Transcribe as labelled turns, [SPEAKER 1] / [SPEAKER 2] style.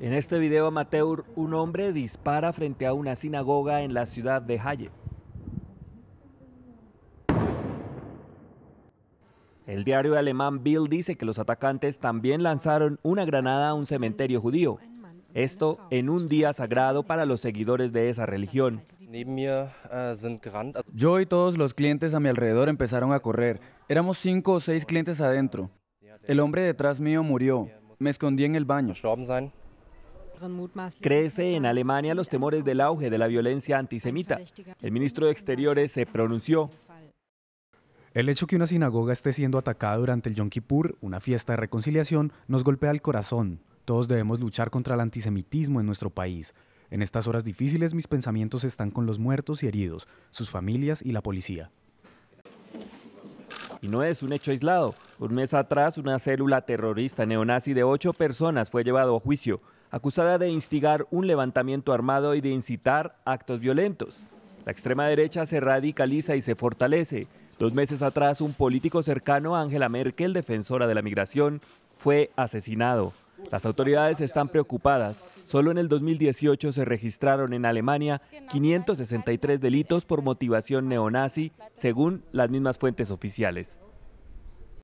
[SPEAKER 1] En este video amateur, un hombre dispara frente a una sinagoga en la ciudad de Halle. El diario alemán Bill dice que los atacantes también lanzaron una granada a un cementerio judío. Esto en un día sagrado para los seguidores de esa religión. Äh,
[SPEAKER 2] Yo y todos los clientes a mi alrededor empezaron a correr. Éramos cinco o seis clientes adentro. El hombre detrás mío murió. Me escondí
[SPEAKER 1] en el baño. Crece en Alemania los temores del auge de la violencia antisemita. El ministro de Exteriores se pronunció. El
[SPEAKER 3] hecho que una sinagoga esté siendo atacada durante el Yom Kippur, una fiesta de reconciliación, nos golpea el corazón. Todos debemos luchar contra el antisemitismo en nuestro país. En estas horas difíciles mis pensamientos están con los muertos y heridos, sus familias y la policía.
[SPEAKER 1] Y no es un hecho aislado. Un mes atrás, una célula terrorista neonazi de ocho personas fue llevado a juicio, acusada de instigar un levantamiento armado y de incitar actos violentos. La extrema derecha se radicaliza y se fortalece. Dos meses atrás, un político cercano a Angela Merkel, defensora de la migración, fue asesinado. Las autoridades están preocupadas. Solo en el 2018 se registraron en Alemania 563 delitos por motivación neonazi, según las mismas fuentes oficiales.